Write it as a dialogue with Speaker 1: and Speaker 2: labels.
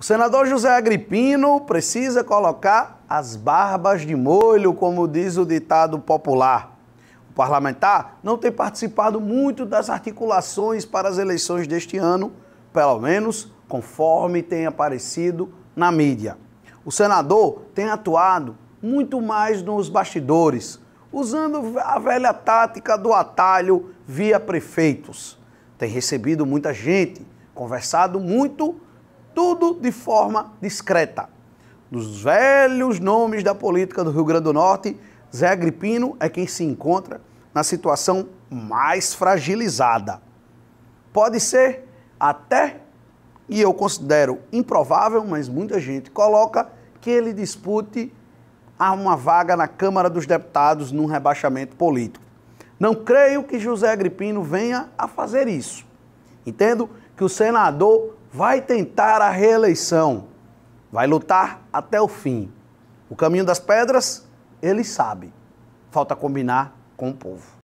Speaker 1: O senador José Agripino precisa colocar as barbas de molho, como diz o ditado popular. O parlamentar não tem participado muito das articulações para as eleições deste ano, pelo menos conforme tem aparecido na mídia. O senador tem atuado muito mais nos bastidores, usando a velha tática do atalho via prefeitos. Tem recebido muita gente, conversado muito tudo de forma discreta. Dos velhos nomes da política do Rio Grande do Norte, Zé Agripino é quem se encontra na situação mais fragilizada. Pode ser até, e eu considero improvável, mas muita gente coloca, que ele dispute uma vaga na Câmara dos Deputados num rebaixamento político. Não creio que José Agripino venha a fazer isso. Entendo que o senador vai tentar a reeleição, vai lutar até o fim. O caminho das pedras, ele sabe. Falta combinar com o povo.